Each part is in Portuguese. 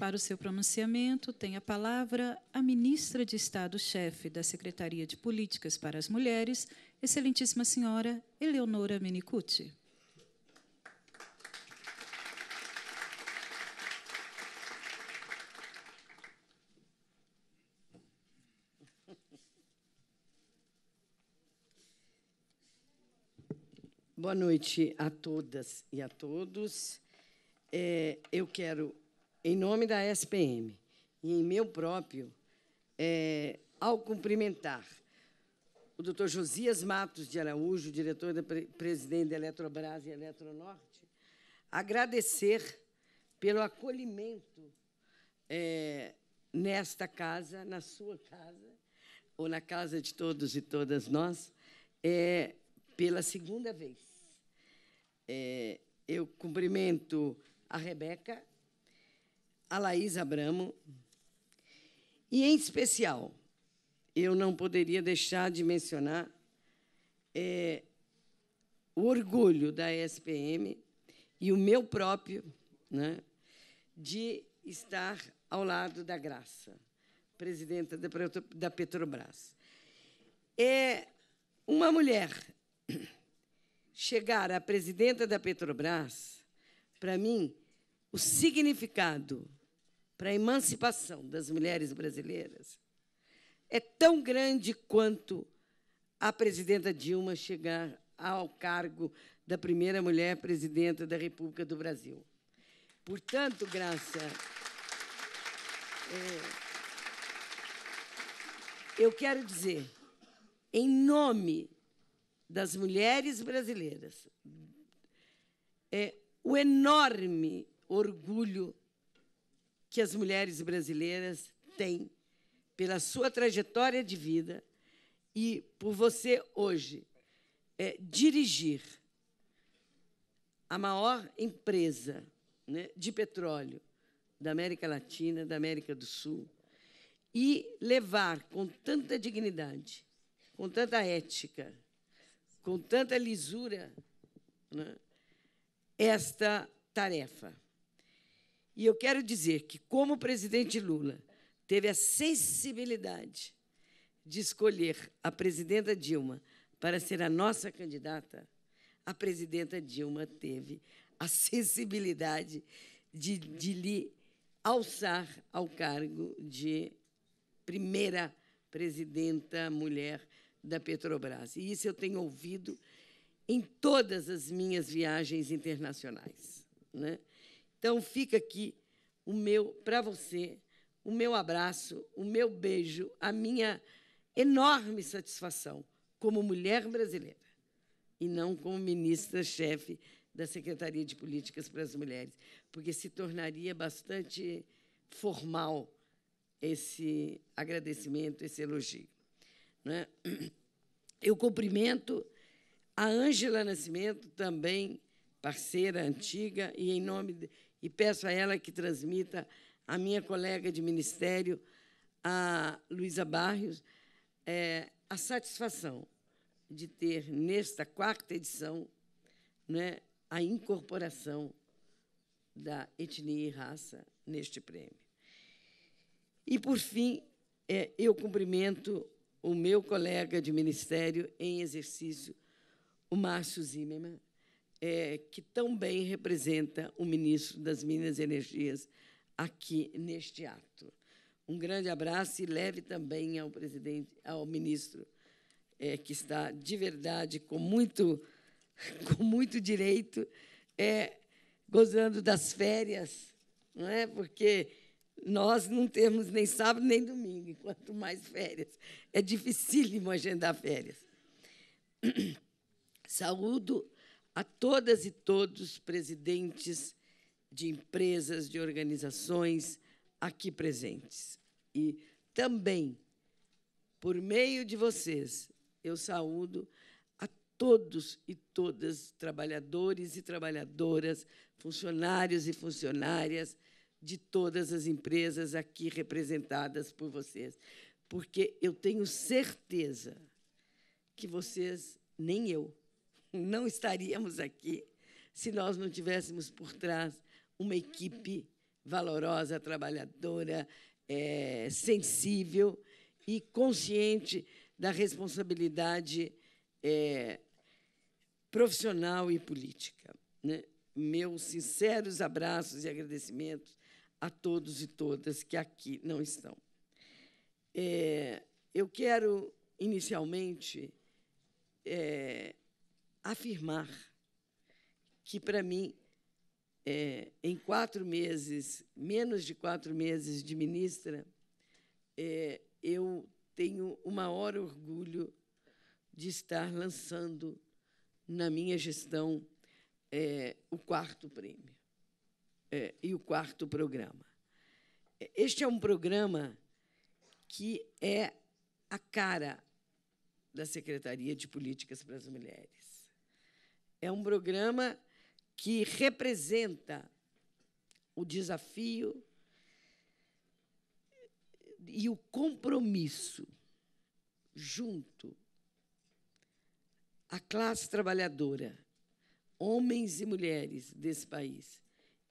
Para o seu pronunciamento, tem a palavra a ministra de Estado-chefe da Secretaria de Políticas para as Mulheres, excelentíssima senhora Eleonora Menicucci. Boa noite a todas e a todos. É, eu quero em nome da SPM e em meu próprio, é, ao cumprimentar o doutor Josias Matos de Araújo, diretor da pre presidente da Eletrobras e Eletronorte, agradecer pelo acolhimento é, nesta casa, na sua casa, ou na casa de todos e todas nós, é, pela segunda vez. É, eu cumprimento a Rebeca, a Laís Abramo. E, em especial, eu não poderia deixar de mencionar é, o orgulho da ESPM e o meu próprio né, de estar ao lado da Graça, presidenta da Petrobras. É uma mulher chegar à presidenta da Petrobras, para mim, o significado para a emancipação das mulheres brasileiras é tão grande quanto a presidenta Dilma chegar ao cargo da primeira mulher presidenta da República do Brasil. Portanto, Graça, é, eu quero dizer, em nome das mulheres brasileiras, é, o enorme orgulho que as mulheres brasileiras têm pela sua trajetória de vida e por você hoje é, dirigir a maior empresa né, de petróleo da América Latina, da América do Sul, e levar com tanta dignidade, com tanta ética, com tanta lisura né, esta tarefa. E eu quero dizer que, como o presidente Lula teve a sensibilidade de escolher a presidenta Dilma para ser a nossa candidata, a presidenta Dilma teve a sensibilidade de, de lhe alçar ao cargo de primeira presidenta mulher da Petrobras. E isso eu tenho ouvido em todas as minhas viagens internacionais. Né? Então fica aqui o meu para você, o meu abraço, o meu beijo, a minha enorme satisfação como mulher brasileira e não como ministra-chefe da Secretaria de Políticas para as Mulheres, porque se tornaria bastante formal esse agradecimento, esse elogio. Né? Eu cumprimento a Ângela Nascimento, também parceira antiga, e em nome de, e peço a ela que transmita a minha colega de ministério, a Luísa Barrios, é, a satisfação de ter, nesta quarta edição, né, a incorporação da etnia e raça neste prêmio. E, por fim, é, eu cumprimento o meu colega de ministério em exercício, o Márcio Zimmermann, é, que tão bem representa o ministro das Minas e Energias aqui neste ato. Um grande abraço e leve também ao presidente, ao ministro, é, que está de verdade com muito, com muito direito, é, gozando das férias, não é? Porque nós não temos nem sábado nem domingo, quanto mais férias. É dificílimo agendar férias. Saúdo a todas e todos presidentes de empresas, de organizações aqui presentes. E também, por meio de vocês, eu saúdo a todos e todas, trabalhadores e trabalhadoras, funcionários e funcionárias de todas as empresas aqui representadas por vocês, porque eu tenho certeza que vocês, nem eu, não estaríamos aqui se nós não tivéssemos por trás uma equipe valorosa, trabalhadora, é, sensível e consciente da responsabilidade é, profissional e política. Né? Meus sinceros abraços e agradecimentos a todos e todas que aqui não estão. É, eu quero, inicialmente, é, afirmar que, para mim, é, em quatro meses, menos de quatro meses de ministra, é, eu tenho o maior orgulho de estar lançando na minha gestão é, o quarto prêmio é, e o quarto programa. Este é um programa que é a cara da Secretaria de Políticas para as Mulheres é um programa que representa o desafio e o compromisso junto à classe trabalhadora, homens e mulheres desse país,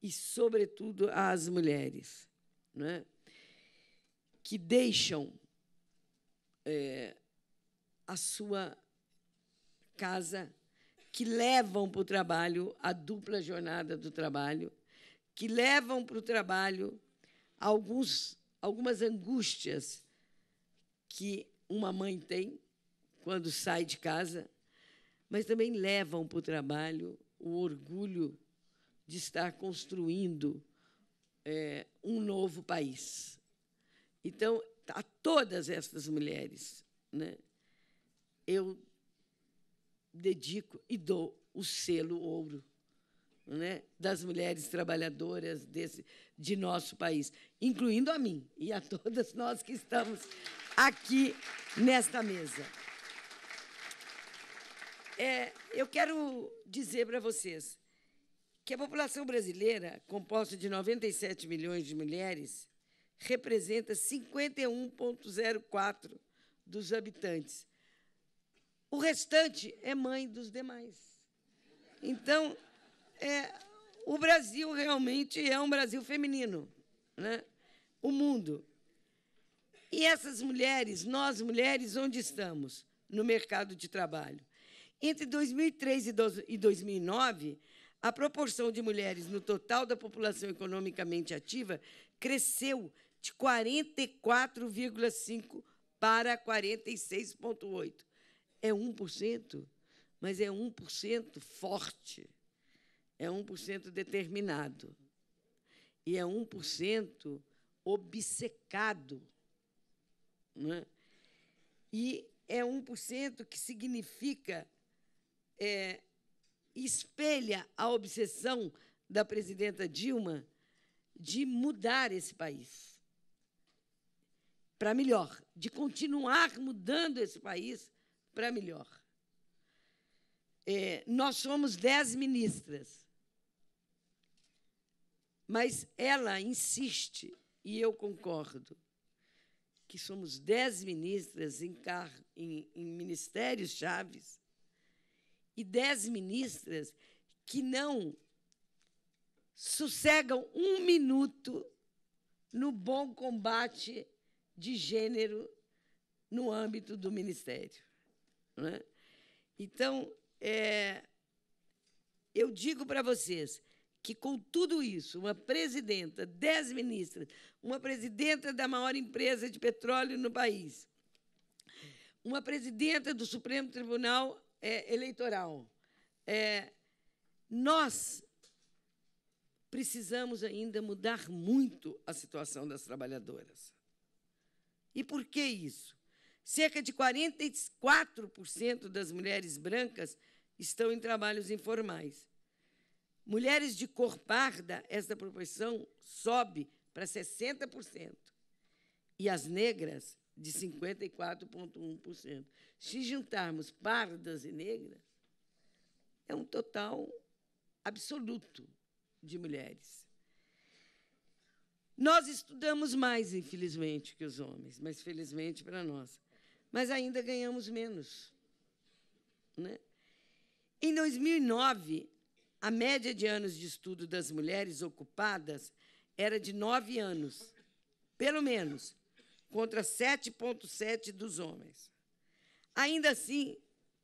e, sobretudo, às mulheres, né, que deixam é, a sua casa que levam para o trabalho a dupla jornada do trabalho, que levam para o trabalho alguns, algumas angústias que uma mãe tem quando sai de casa, mas também levam para o trabalho o orgulho de estar construindo é, um novo país. Então, a todas estas mulheres, né, eu dedico e dou o selo ouro né, das mulheres trabalhadoras desse, de nosso país, incluindo a mim e a todas nós que estamos aqui nesta mesa. É, eu quero dizer para vocês que a população brasileira, composta de 97 milhões de mulheres, representa 51,04 dos habitantes, o restante é mãe dos demais. Então, é, o Brasil realmente é um Brasil feminino, né? o mundo. E essas mulheres, nós mulheres, onde estamos no mercado de trabalho? Entre 2003 e 2009, a proporção de mulheres no total da população economicamente ativa cresceu de 44,5 para 46,8. É 1%, mas é 1% forte, é 1% determinado e é 1% obcecado. Né? E é 1% que significa, é, espelha a obsessão da presidenta Dilma de mudar esse país para melhor, de continuar mudando esse país para melhor. É, nós somos dez ministras. Mas ela insiste, e eu concordo, que somos dez ministras em, em, em ministérios chaves e dez ministras que não sossegam um minuto no bom combate de gênero no âmbito do ministério. Né? Então, é, eu digo para vocês que, com tudo isso, uma presidenta, dez ministras, uma presidenta da maior empresa de petróleo no país, uma presidenta do Supremo Tribunal é, Eleitoral, é, nós precisamos ainda mudar muito a situação das trabalhadoras. E por que isso? Cerca de 44% das mulheres brancas estão em trabalhos informais. Mulheres de cor parda, essa proporção sobe para 60%. E as negras, de 54,1%. Se juntarmos pardas e negras, é um total absoluto de mulheres. Nós estudamos mais, infelizmente, que os homens, mas felizmente para nós mas ainda ganhamos menos. Né? Em 2009, a média de anos de estudo das mulheres ocupadas era de nove anos, pelo menos, contra 7,7 dos homens. Ainda assim,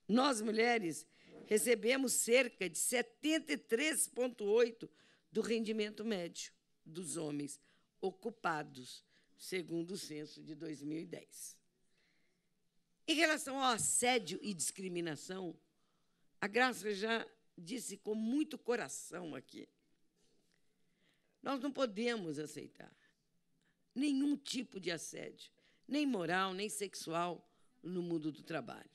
nós mulheres recebemos cerca de 73,8 do rendimento médio dos homens ocupados, segundo o censo de 2010. Em relação ao assédio e discriminação, a Graça já disse com muito coração aqui. Nós não podemos aceitar nenhum tipo de assédio, nem moral, nem sexual, no mundo do trabalho.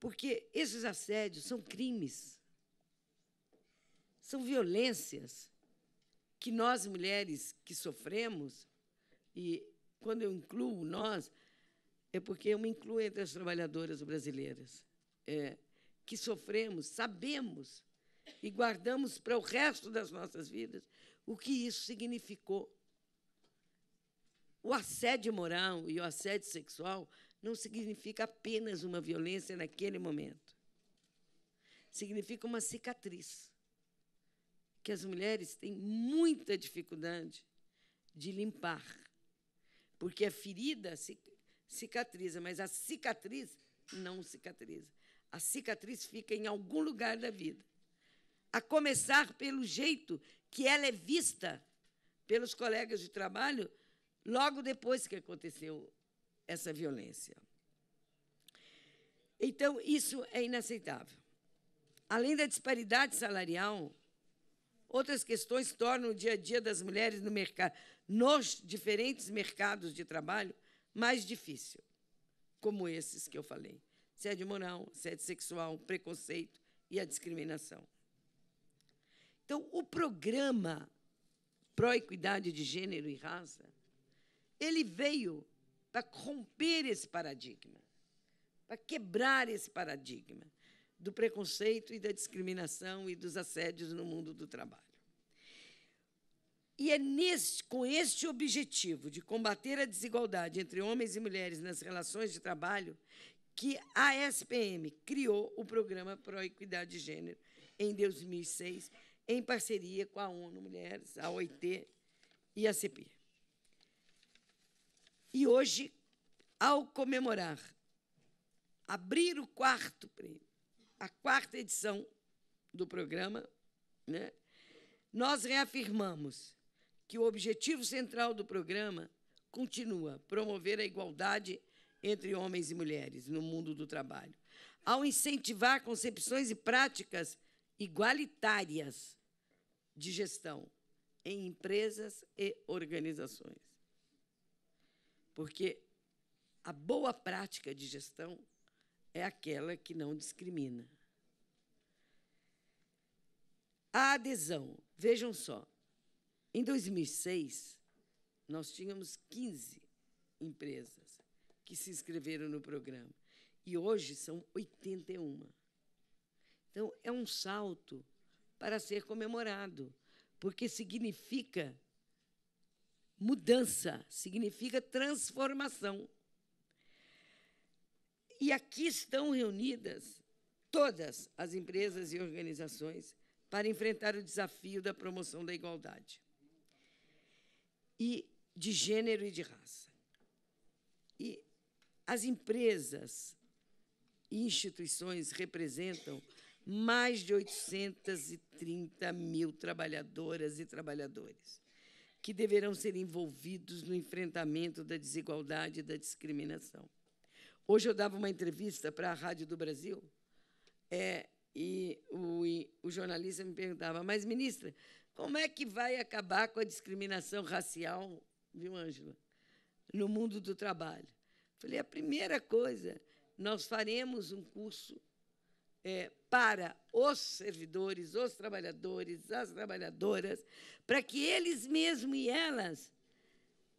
Porque esses assédios são crimes, são violências que nós mulheres que sofremos, e quando eu incluo nós, é porque eu me incluo entre as trabalhadoras brasileiras, é, que sofremos, sabemos e guardamos para o resto das nossas vidas o que isso significou. O assédio moral e o assédio sexual não significa apenas uma violência naquele momento. Significa uma cicatriz que as mulheres têm muita dificuldade de limpar, porque a ferida cicatriza, mas a cicatriz não cicatriza. A cicatriz fica em algum lugar da vida. A começar pelo jeito que ela é vista pelos colegas de trabalho logo depois que aconteceu essa violência. Então, isso é inaceitável. Além da disparidade salarial, outras questões tornam o dia a dia das mulheres no mercado, nos diferentes mercados de trabalho mais difícil, como esses que eu falei: assédio moral, assédio sexual, preconceito e a discriminação. Então, o programa Pró-Equidade de Gênero e Raça, ele veio para romper esse paradigma, para quebrar esse paradigma do preconceito e da discriminação e dos assédios no mundo do trabalho. E é nesse, com este objetivo de combater a desigualdade entre homens e mulheres nas relações de trabalho que a SPM criou o programa Pro Equidade de Gênero em 2006, em parceria com a ONU Mulheres, a OIT e a CP. E hoje, ao comemorar, abrir o quarto prêmio, a quarta edição do programa, né, nós reafirmamos que o objetivo central do programa continua promover a igualdade entre homens e mulheres no mundo do trabalho, ao incentivar concepções e práticas igualitárias de gestão em empresas e organizações. Porque a boa prática de gestão é aquela que não discrimina. A adesão, vejam só, em 2006, nós tínhamos 15 empresas que se inscreveram no programa e hoje são 81. Então, é um salto para ser comemorado, porque significa mudança, significa transformação. E aqui estão reunidas todas as empresas e organizações para enfrentar o desafio da promoção da igualdade e de gênero e de raça. E as empresas e instituições representam mais de 830 mil trabalhadoras e trabalhadores que deverão ser envolvidos no enfrentamento da desigualdade e da discriminação. Hoje eu dava uma entrevista para a Rádio do Brasil é, e o, e o jornalista me perguntava, mas, ministra, como é que vai acabar com a discriminação racial, viu, Ângela, no mundo do trabalho? Falei, a primeira coisa, nós faremos um curso é, para os servidores, os trabalhadores, as trabalhadoras, para que eles mesmos e elas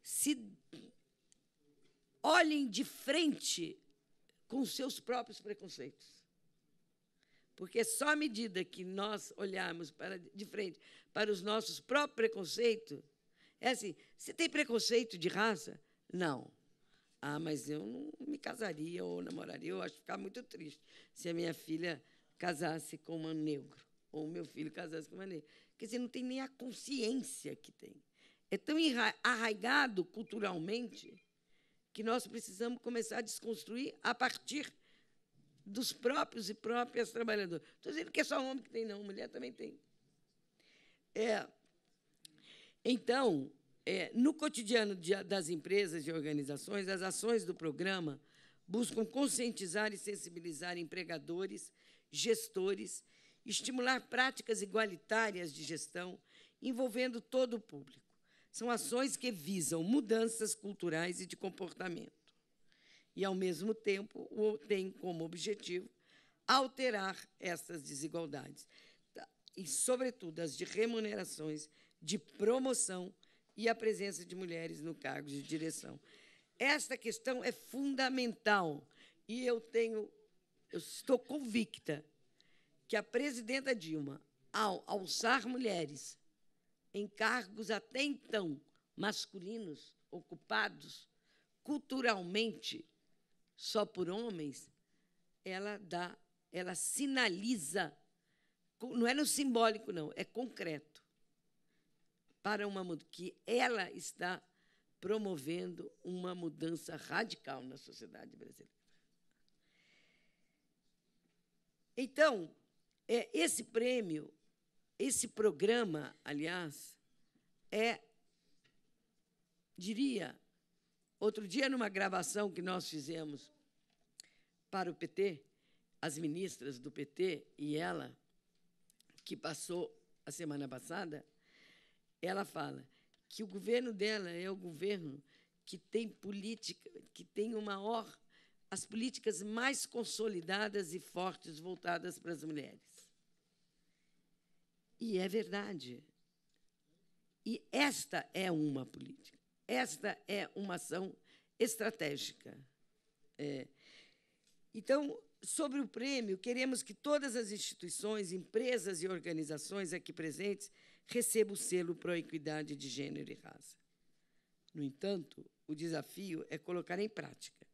se olhem de frente com seus próprios preconceitos. Porque só à medida que nós olharmos para, de frente para os nossos próprios preconceitos, é assim: você tem preconceito de raça? Não. Ah, mas eu não me casaria ou namoraria, eu acho ficar muito triste se a minha filha casasse com um negro, ou o meu filho casasse com uma negra. Quer dizer, não tem nem a consciência que tem. É tão arraigado culturalmente que nós precisamos começar a desconstruir a partir dos próprios e próprias trabalhadoras. Estou dizendo que é só homem que tem, não, mulher também tem. É. Então, é, no cotidiano de, das empresas e organizações, as ações do programa buscam conscientizar e sensibilizar empregadores, gestores, estimular práticas igualitárias de gestão envolvendo todo o público. São ações que visam mudanças culturais e de comportamento e, ao mesmo tempo, tem como objetivo alterar essas desigualdades, tá? e, sobretudo, as de remunerações, de promoção e a presença de mulheres no cargo de direção. Esta questão é fundamental e eu tenho, eu estou convicta que a presidenta Dilma, ao alçar mulheres em cargos até então masculinos, ocupados, culturalmente só por homens, ela dá, ela sinaliza, não é no simbólico não, é concreto para uma que ela está promovendo uma mudança radical na sociedade brasileira. Então, é, esse prêmio, esse programa, aliás, é, diria, Outro dia, numa gravação que nós fizemos para o PT, as ministras do PT e ela, que passou a semana passada, ela fala que o governo dela é o governo que tem política, que tem o maior, as políticas mais consolidadas e fortes voltadas para as mulheres. E é verdade. E esta é uma política. Esta é uma ação estratégica. É. Então, sobre o prêmio, queremos que todas as instituições, empresas e organizações aqui presentes recebam o selo para a equidade de gênero e raça. No entanto, o desafio é colocar em prática,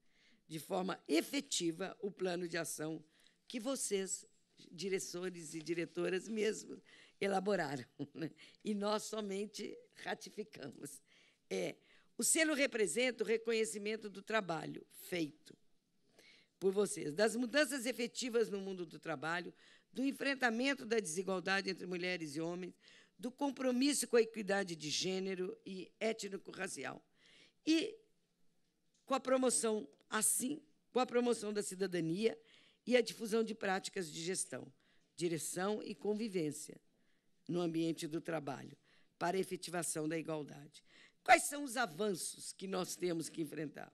de forma efetiva, o plano de ação que vocês, diretores e diretoras mesmo, elaboraram. Né? E nós somente ratificamos. É, o selo representa o reconhecimento do trabalho feito por vocês, das mudanças efetivas no mundo do trabalho, do enfrentamento da desigualdade entre mulheres e homens, do compromisso com a equidade de gênero e étnico-racial e com a promoção, assim, com a promoção da cidadania e a difusão de práticas de gestão, direção e convivência no ambiente do trabalho para a efetivação da igualdade. Quais são os avanços que nós temos que enfrentar?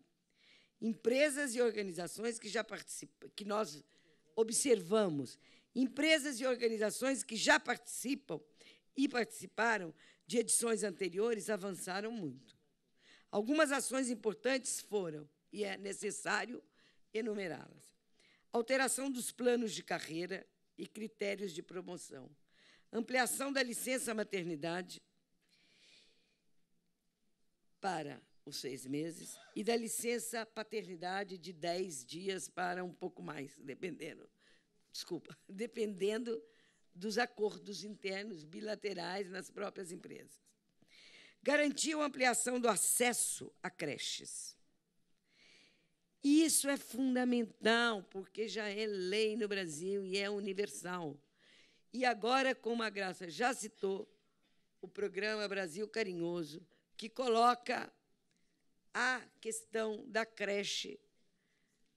Empresas e organizações que já participam, que nós observamos, empresas e organizações que já participam e participaram de edições anteriores avançaram muito. Algumas ações importantes foram, e é necessário enumerá-las. Alteração dos planos de carreira e critérios de promoção. Ampliação da licença maternidade para os seis meses e da licença paternidade de dez dias para um pouco mais, dependendo, desculpa, dependendo dos acordos internos bilaterais nas próprias empresas. Garantiu a ampliação do acesso a creches. isso é fundamental, porque já é lei no Brasil e é universal. E agora, como a Graça já citou, o programa Brasil Carinhoso que coloca a questão da creche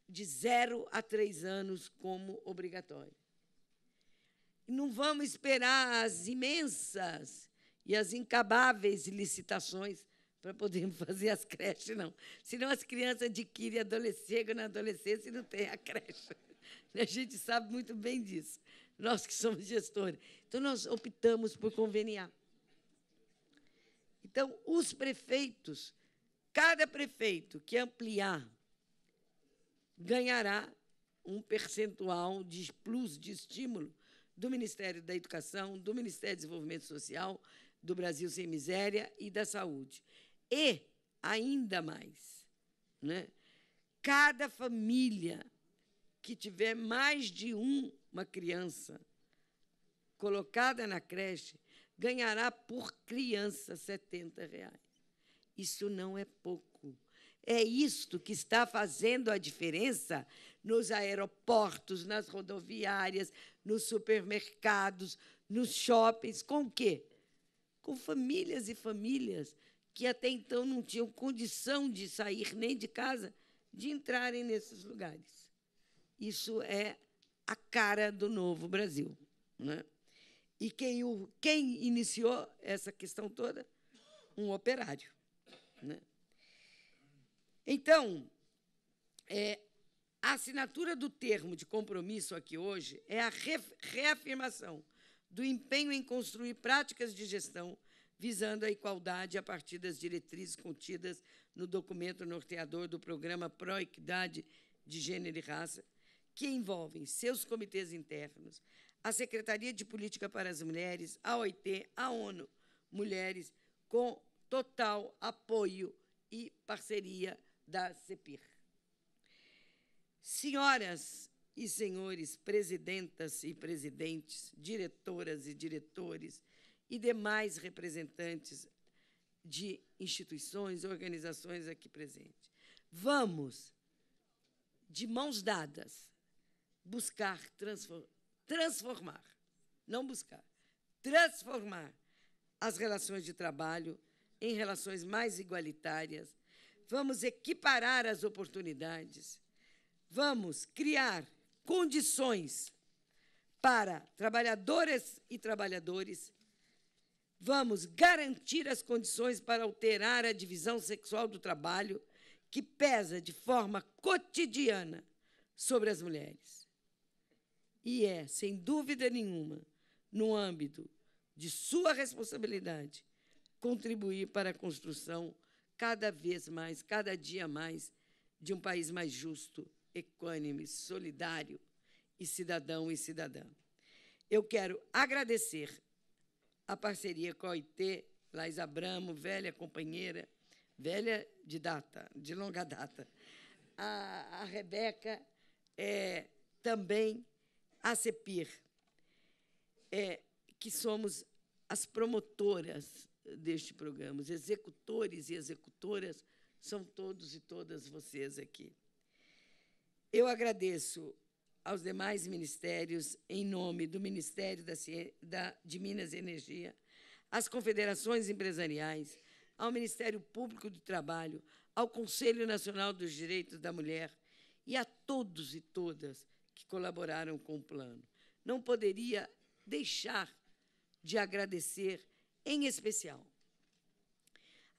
de zero a três anos como obrigatória. Não vamos esperar as imensas e as incabáveis licitações para podermos fazer as creches, não. Senão as crianças adquirem adolescência na adolescência e não tem a creche. A gente sabe muito bem disso, nós que somos gestores. Então, nós optamos por conveniar. Então, os prefeitos, cada prefeito que ampliar, ganhará um percentual de plus de estímulo do Ministério da Educação, do Ministério do Desenvolvimento Social, do Brasil Sem Miséria e da Saúde. E, ainda mais, né, cada família que tiver mais de um, uma criança colocada na creche ganhará por criança 70 reais. Isso não é pouco. É isto que está fazendo a diferença nos aeroportos, nas rodoviárias, nos supermercados, nos shoppings. Com o quê? Com famílias e famílias que até então não tinham condição de sair nem de casa, de entrarem nesses lugares. Isso é a cara do novo Brasil. Né? E quem, o, quem iniciou essa questão toda? Um operário. Né? Então, é, a assinatura do termo de compromisso aqui hoje é a reafirmação do empenho em construir práticas de gestão visando a igualdade a partir das diretrizes contidas no documento norteador do programa Pró-Equidade de Gênero e Raça, que envolvem seus comitês internos, a Secretaria de Política para as Mulheres, a OIT, a ONU Mulheres, com total apoio e parceria da CEPIR. Senhoras e senhores, presidentas e presidentes, diretoras e diretores e demais representantes de instituições, organizações aqui presentes, vamos, de mãos dadas, buscar transformar transformar, não buscar, transformar as relações de trabalho em relações mais igualitárias, vamos equiparar as oportunidades, vamos criar condições para trabalhadoras e trabalhadores, vamos garantir as condições para alterar a divisão sexual do trabalho que pesa de forma cotidiana sobre as mulheres e é, sem dúvida nenhuma, no âmbito de sua responsabilidade, contribuir para a construção cada vez mais, cada dia mais, de um país mais justo, equânime, solidário e cidadão e cidadã. Eu quero agradecer a parceria com a OIT, Laís Abramo, velha companheira, velha de data, de longa data, a, a Rebeca, é, também a CEPIR, é, que somos as promotoras deste programa, os executores e executoras são todos e todas vocês aqui. Eu agradeço aos demais ministérios, em nome do Ministério da, da, de Minas e Energia, às confederações empresariais, ao Ministério Público do Trabalho, ao Conselho Nacional dos Direitos da Mulher e a todos e todas que colaboraram com o plano. Não poderia deixar de agradecer, em especial,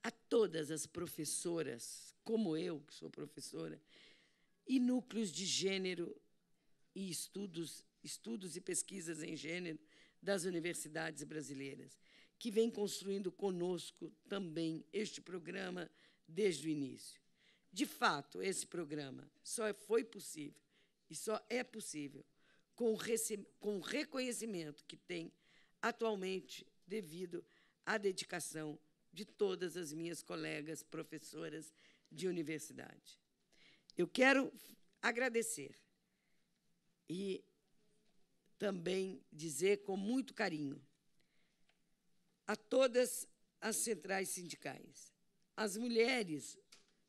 a todas as professoras, como eu, que sou professora, e núcleos de gênero e estudos, estudos e pesquisas em gênero das universidades brasileiras, que vem construindo conosco também este programa desde o início. De fato, esse programa só foi possível e só é possível com o reconhecimento que tem atualmente devido à dedicação de todas as minhas colegas professoras de universidade. Eu quero agradecer e também dizer com muito carinho a todas as centrais sindicais, as mulheres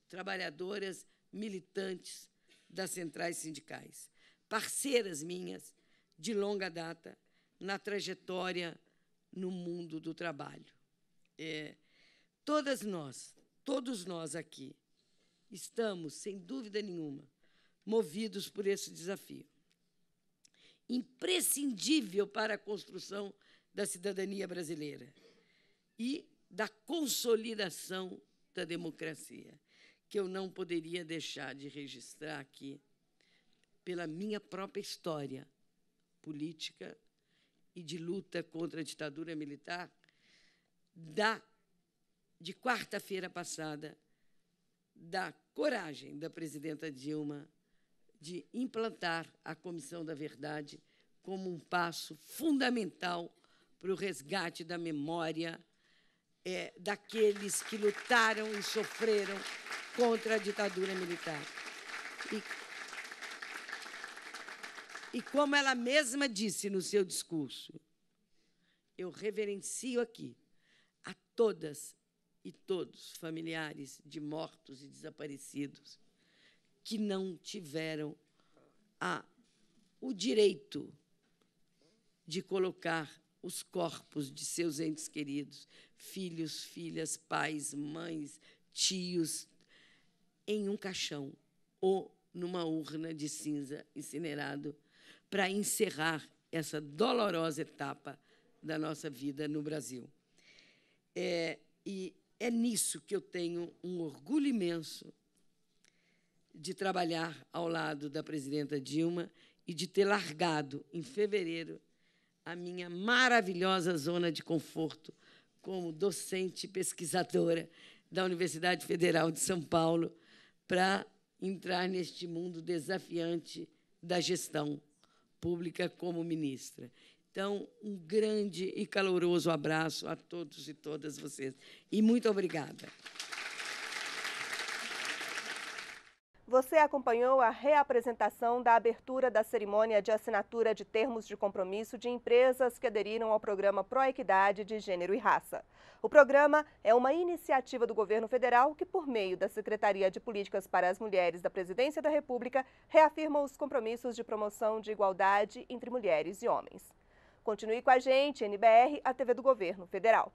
trabalhadoras, militantes, das centrais sindicais, parceiras minhas de longa data na trajetória no mundo do trabalho. É, todas nós, todos nós aqui, estamos, sem dúvida nenhuma, movidos por esse desafio. Imprescindível para a construção da cidadania brasileira e da consolidação da democracia que eu não poderia deixar de registrar aqui pela minha própria história política e de luta contra a ditadura militar da de quarta-feira passada da coragem da presidenta Dilma de implantar a Comissão da Verdade como um passo fundamental para o resgate da memória é, daqueles que lutaram e sofreram contra a ditadura militar. E, e como ela mesma disse no seu discurso, eu reverencio aqui a todas e todos familiares de mortos e desaparecidos que não tiveram a, o direito de colocar os corpos de seus entes queridos, filhos, filhas, pais, mães, tios, em um caixão ou numa urna de cinza incinerado, para encerrar essa dolorosa etapa da nossa vida no Brasil. É, e é nisso que eu tenho um orgulho imenso de trabalhar ao lado da presidenta Dilma e de ter largado em fevereiro a minha maravilhosa zona de conforto como docente pesquisadora da Universidade Federal de São Paulo para entrar neste mundo desafiante da gestão pública como ministra. Então, um grande e caloroso abraço a todos e todas vocês. E muito obrigada. Você acompanhou a reapresentação da abertura da cerimônia de assinatura de termos de compromisso de empresas que aderiram ao programa Proequidade de Gênero e Raça. O programa é uma iniciativa do governo federal que, por meio da Secretaria de Políticas para as Mulheres da Presidência da República, reafirma os compromissos de promoção de igualdade entre mulheres e homens. Continue com a gente, NBR, a TV do Governo Federal.